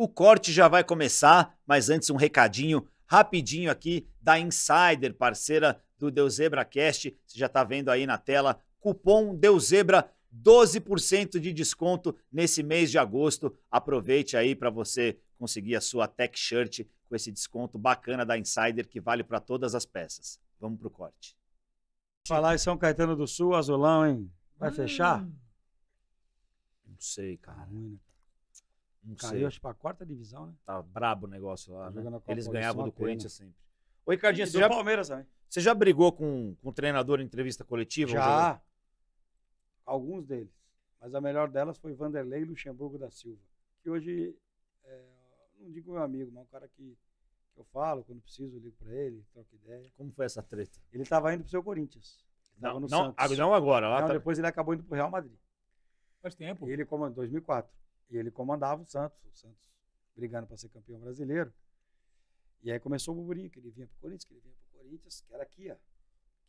O corte já vai começar, mas antes um recadinho rapidinho aqui da Insider, parceira do DeuZebraCast. Você já está vendo aí na tela, cupom DeuZebra, 12% de desconto nesse mês de agosto. Aproveite aí para você conseguir a sua tech shirt com esse desconto bacana da Insider que vale para todas as peças. Vamos pro corte. Falar em São Caetano do Sul, azulão, hein? Vai hum. fechar? Não sei, cara. Tá né? Não Caiu, acho para a quarta divisão, né? Tá brabo o negócio lá. Tá né? Eles ganhavam do Corinthians sempre. Ô, Ricardinho, e você já, Palmeiras também. Você já brigou com, com treinador em entrevista coletiva? Já. Alguns deles. Mas a melhor delas foi Vanderlei Luxemburgo da Silva. Que hoje, é, não digo meu amigo, mas é um cara que, que eu falo, quando preciso, eu ligo para ele, troco ideia. Como foi essa treta? Ele estava indo pro seu Corinthians. Não, não, não, agora. Lá não, tá... Depois ele acabou indo pro Real Madrid. Faz tempo. Ele comandou 2004. E ele comandava o Santos, o Santos brigando para ser campeão brasileiro. E aí começou o burburinho, que ele vinha para o Corinthians, que ele vinha para o Corinthians, que era aqui, ó.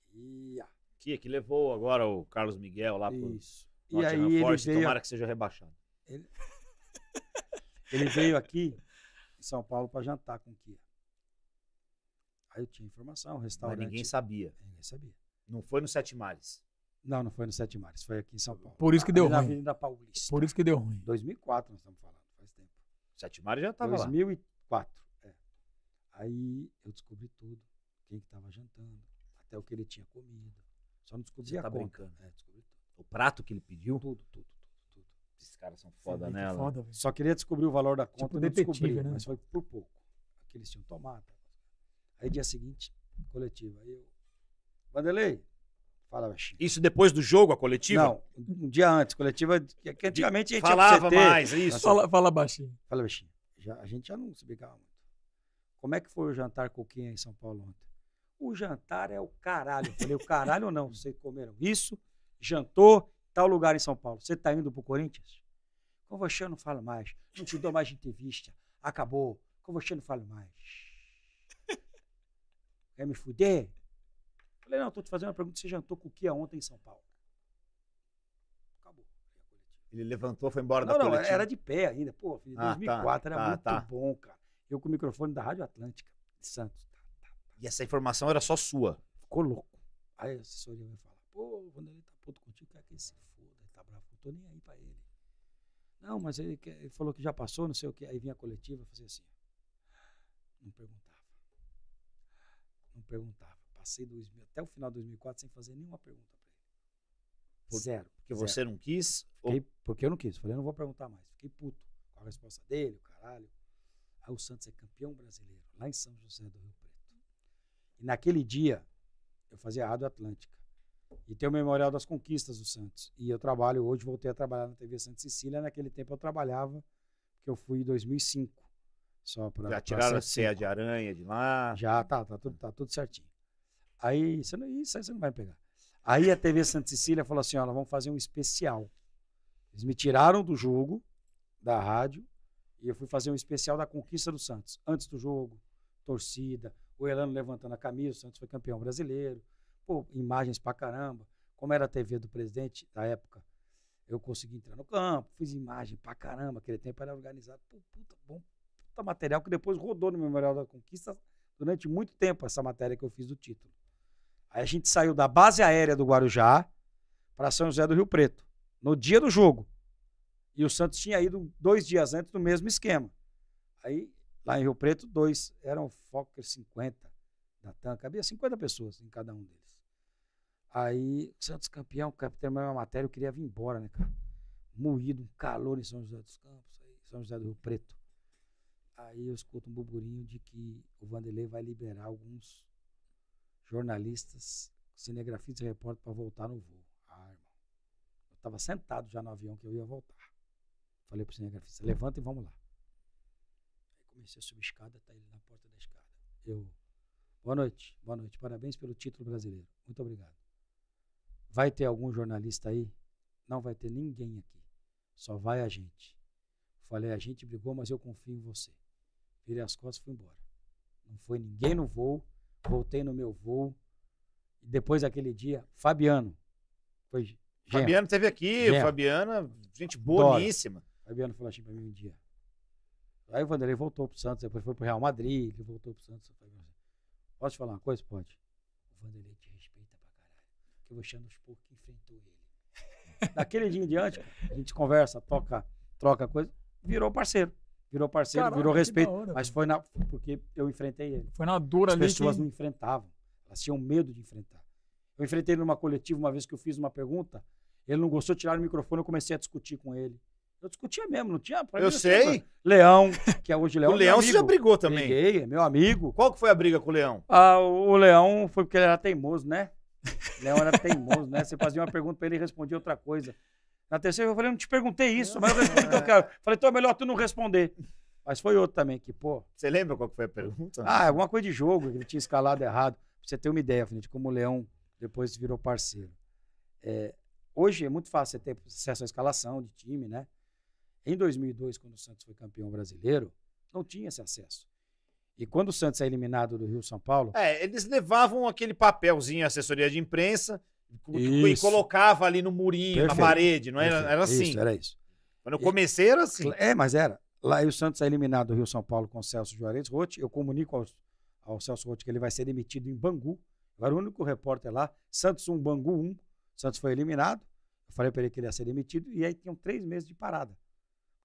Kia. Kia, que levou agora o Carlos Miguel lá para Isso. e aí ele veio... tomara que seja rebaixado. Ele... ele veio aqui em São Paulo para jantar com o Kia. Aí eu tinha informação, restaurante. Mas ninguém sabia. Ninguém sabia. Não foi no Sete Mares. Não, não foi no 7 de foi aqui em São Paulo. Por isso que deu ruim. Na Avenida Paulista. Por isso que deu ruim. 2004 nós estamos falando, faz tempo. 7 de já estava 2004, lá. é. Aí eu descobri tudo, quem que estava jantando, até o que ele tinha comido. Só não descobri Você a tá conta. brincando. É, descobri tudo. O prato que ele pediu? Tudo, tudo, tudo. tudo. Esses caras são foda Sim, nela. Foda, Só queria descobrir o valor da tipo conta, tipo, não descobri, né? mas foi por pouco. Aqueles tinham tomado. Aí dia seguinte, coletiva, aí eu... Vanderlei, Fala, baixinho. Isso depois do jogo, a coletiva? Não, um dia antes. Coletiva, que antigamente a gente Falava mais, é isso. Fala, fala baixinho. Fala, baixinho. Já, a gente já não se brigava muito. Como é que foi o jantar com quem em São Paulo ontem? O jantar é o caralho. Eu falei, o caralho ou não? Vocês comeram isso, jantou, tal lugar em São Paulo. Você tá indo pro Corinthians? Com você eu não falo mais. Não te dou mais entrevista. Acabou. Com você eu não falo mais. Quer me fuder? Falei, não, estou te fazendo uma pergunta, você jantou com o que ontem em São Paulo? Acabou. Ele levantou, foi embora não, da não, coletiva? Não, era de pé ainda, pô, filho, ah, 2004, tá, era tá, muito tá. bom, cara. Eu com o microfone da Rádio Atlântica, de Santos. Tá, tá, tá, e essa informação era só sua? Ficou louco. Aí a assessoria vai falar, pô, o ele tá puto contigo, quer que ele se foda, ele tá bravo, não tô nem aí pra ele. Não, mas ele, quer, ele falou que já passou, não sei o que, aí vinha a coletiva, fazia assim, não perguntava, não perguntava passei 2000, até o final de 2004 sem fazer nenhuma pergunta para ele. Por, zero. Porque zero. você não quis? Fiquei, ou... Porque eu não quis. Falei, não vou perguntar mais. Fiquei puto com a resposta dele, o caralho. Aí o Santos é campeão brasileiro, lá em São José do Rio Preto. E naquele dia, eu fazia a Rádio Atlântica. E tem o Memorial das Conquistas do Santos. E eu trabalho, hoje voltei a trabalhar na TV Santa Cecília. Naquele tempo eu trabalhava, porque eu fui em 2005. Só pra, Já tiraram a ceia de aranha de lá? Já, tá, tá tudo, tá tudo certinho. Aí, você não, é isso aí você não vai pegar. Aí a TV Santa Cecília falou assim: olha, vamos fazer um especial. Eles me tiraram do jogo, da rádio, e eu fui fazer um especial da conquista do Santos. Antes do jogo, torcida, o Elano levantando a camisa, o Santos foi campeão brasileiro. Pô, imagens pra caramba. Como era a TV do presidente da época, eu consegui entrar no campo, fiz imagem pra caramba. Aquele tempo era organizado. Pô, puta, bom, puta material que depois rodou no Memorial da Conquista durante muito tempo, essa matéria que eu fiz do título. Aí a gente saiu da base aérea do Guarujá para São José do Rio Preto, no dia do jogo. E o Santos tinha ido dois dias antes no mesmo esquema. Aí, lá em Rio Preto, dois eram Fokker 50 da tanca. Havia 50 pessoas em cada um deles. Aí, Santos campeão, capitão é uma matéria, eu queria vir embora, né, cara? Moído, um calor em São José dos Campos, aí, São José do Rio Preto. Aí eu escuto um burburinho de que o Vanderlei vai liberar alguns jornalistas, cinegrafistas e repórter para voltar no voo. Ah, irmão. Eu estava sentado já no avião que eu ia voltar. Falei pro cinegrafista, levanta e vamos lá. Aí comecei a subir a escada, está ele na porta da escada. Eu, boa noite, boa noite, parabéns pelo título brasileiro. Muito obrigado. Vai ter algum jornalista aí? Não vai ter ninguém aqui. Só vai a gente. Falei, a gente brigou, mas eu confio em você. Virei as costas e fui embora. Não foi ninguém no voo voltei no meu voo. Depois daquele dia, Fabiano. Foi Fabiano teve aqui, gêmeo. Fabiana, gente boníssima. Fabiano falou assim para mim um dia. Aí o Vanderlei voltou pro Santos, depois foi pro Real Madrid, ele voltou pro Santos. Posso te falar uma coisa? Pode. O Vanderlei te respeita pra caralho. Porque eu vou um dos poucos que enfrentou ele. Daquele dia em diante, a gente conversa, toca, troca coisa, virou parceiro virou parceiro, virou respeito. Hora, mas foi na. Porque eu enfrentei ele. Foi na dura As ali. As pessoas que... não enfrentavam. Elas tinham medo de enfrentar. Eu enfrentei ele numa coletiva uma vez que eu fiz uma pergunta. Ele não gostou, tiraram o microfone, eu comecei a discutir com ele. Eu discutia mesmo, não tinha. Eu sei. Leão, que é hoje Leão. o Leão você já brigou também. Briguei, é meu amigo. Qual que foi a briga com o Leão? Ah, o Leão foi porque ele era teimoso, né? O Leão era teimoso, né? Você fazia uma pergunta pra ele e respondia outra coisa. Na terceira eu falei, não te perguntei isso, mas eu respondi o que eu é. quero. Falei, então é melhor tu não responder. Mas foi outro também que, pô. Você lembra qual foi a pergunta? Ah, alguma coisa de jogo, ele tinha escalado errado. Pra você ter uma ideia, de como o Leão depois virou parceiro. É, hoje é muito fácil você ter acesso à escalação de time, né? Em 2002, quando o Santos foi campeão brasileiro, não tinha esse acesso. E quando o Santos é eliminado do Rio São Paulo. É, eles levavam aquele papelzinho, assessoria de imprensa, e colocava ali no murinho, Perfeito. na parede, não era, era assim. Isso, era isso. Quando eu comecei era assim. É, mas era. Lá o Santos é eliminado do Rio São Paulo com o Celso Juarez Rote. Eu comunico ao, ao Celso Rote que ele vai ser demitido em Bangu. Eu era o único repórter lá. Santos 1, Bangu 1. Santos foi eliminado. Eu falei para ele que ele ia ser demitido. E aí tinham três meses de parada.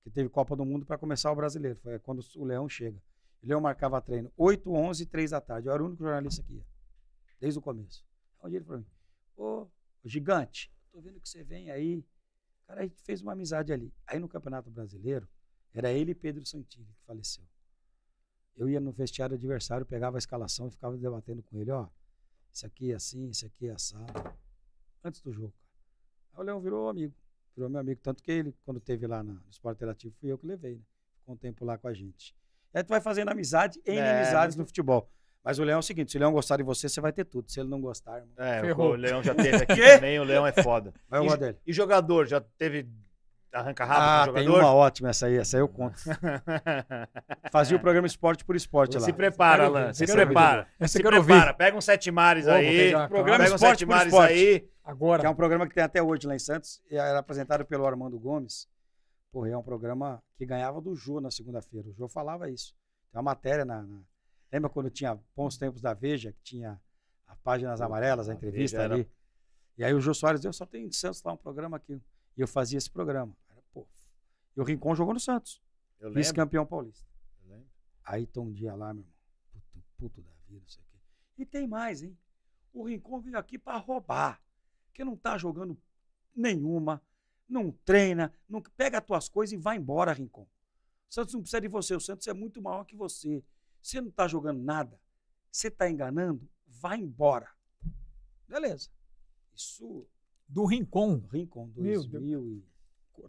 Porque teve Copa do Mundo para começar o brasileiro. Foi quando o Leão chega. O Leão marcava treino 8, 11 3 da tarde. Eu era o único jornalista que ia. Desde o começo. Onde é ele falou: Ô, gigante, tô vendo que você vem aí. Cara, a gente fez uma amizade ali. Aí no Campeonato Brasileiro, era ele e Pedro Santilli que faleceu. Eu ia no vestiário adversário, pegava a escalação e ficava debatendo com ele, ó. Isso aqui é assim, isso aqui é assado. Antes do jogo, cara. Aí o Leão virou amigo. Virou meu amigo. Tanto que ele, quando teve lá no Esporte Interativo, fui eu que levei, né? Ficou um tempo lá com a gente. Aí tu vai fazendo amizade e inimizades é, no futebol. Mas o Leão é o seguinte: se o Leão gostar de você, você vai ter tudo. Se ele não gostar, irmão, é, ferrou. o Leão já teve aqui também, o Leão é foda. Vai e, dele. e jogador, já teve arranca rápido ah, jogador? tem uma ótima essa aí, essa aí eu conto. Fazia o programa Esporte por Esporte lá. Se é prepara, Alain. se, se prepara. Se prepara, ouvir. pega um Sete Mares aí, programa pega por Sete Mares esporte. aí. Agora. Que é um programa que tem até hoje lá em Santos, era apresentado pelo Armando Gomes. Porra, é um programa que ganhava do Jô na segunda-feira. O Jô falava isso. Tem uma matéria na, na Lembra quando tinha bons tempos da Veja, que tinha a páginas amarelas, a, a entrevista ali? Era... E aí o Jô Soares, eu só tenho de Santos lá um programa aqui. E eu fazia esse programa. Era, pô. E o Rincon jogou no Santos. Vice-campeão paulista. Eu lembro. Aí tô um dia lá, meu irmão. Puto, puto da vida, não sei o quê. E tem mais, hein? O Rincon veio aqui para roubar. Que não tá jogando nenhuma, não treina, não pega as tuas coisas e vai embora, Rincon. O Santos não precisa de você, o Santos é muito maior que você. Você não está jogando nada. Você está enganando. Vá embora. Beleza. Isso. Do Rincon. Rincon, 2000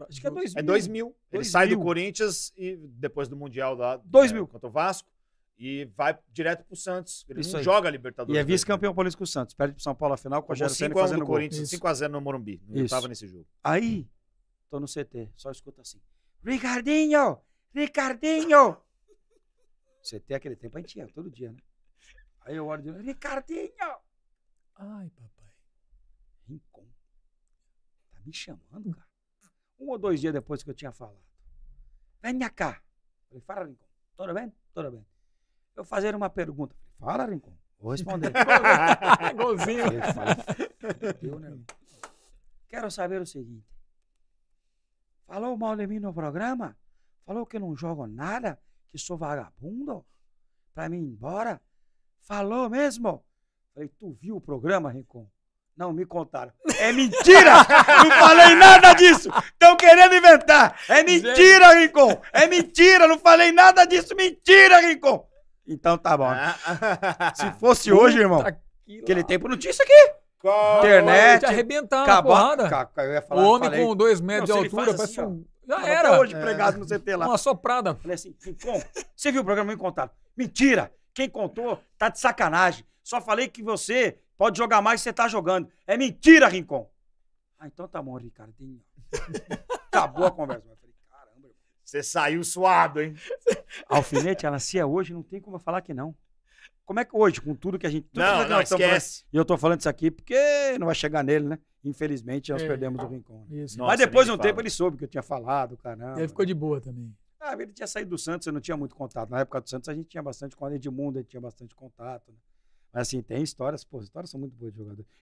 Acho que é 2000. É 2000. Ele sai do Corinthians e depois do Mundial lá. 2000. É, contra o Vasco. E vai direto pro Santos. Ele Isso não aí. joga Libertadores. E é vice-campeão paulista com o Santos. Perde pro São Paulo a final com a Rogério Senna fazendo gol. Corinthians, 5x0 no Morumbi. Não tava nesse jogo. Aí, tô no CT. Só escuta assim. Ricardinho! Ricardinho! Você tem aquele tempo, a gente tinha, todo dia, né? Aí eu olho de Ricardinho! Ai, papai. Rincon. Tá me chamando, hum. cara? Um ou dois dias depois que eu tinha falado. Vem cá. Falei, fala, Rincon. Tudo bem? Tudo bem. Eu fazer uma pergunta. Falei, fala, Rincon. Vou responder. Golzinho. Eu, né? Quero saber o seguinte. Falou mal de mim no programa? Falou que não jogo nada? que sou vagabundo? Pra mim ir embora? Falou mesmo? Falei, tu viu o programa, Rincon? Não, me contaram. É mentira! não falei nada disso! Estão querendo inventar! É mentira, Rincon! É mentira! Não falei nada disso! Mentira, Rincon! Então tá bom. Ah. Se fosse hoje, irmão, aquele tempo não tinha isso aqui. Internet. Arrebentando acabou, a porrada. falar, o homem falei, com dois metros não, de altura parece assim, um já Tava era. hoje é. pregado no CT lá. Uma soprada. Falei assim, Fincom, você viu o programa me contato? Mentira! Quem contou tá de sacanagem. Só falei que você pode jogar mais você tá jogando. É mentira, Rincon. Ah, então tá bom, Ricardinho. Acabou a conversa. Eu falei, caramba. Você saiu suado, hein? Alfinete, ela se é hoje, não tem como eu falar que não. Como é que hoje, com tudo que a gente. Tudo não, não, esquece. e eu estou falando isso aqui porque não vai chegar nele, né? Infelizmente, nós é. perdemos tá. o Rincon. Né? Nossa, Mas depois de um fala. tempo ele soube que eu tinha falado, caramba. E ele ficou de boa também. Ah, ele tinha saído do Santos, eu não tinha muito contato. Na época do Santos, a gente tinha bastante contato. Edmundo, ele tinha bastante contato. Né? Mas assim, tem histórias, pô, histórias são muito boas de jogador.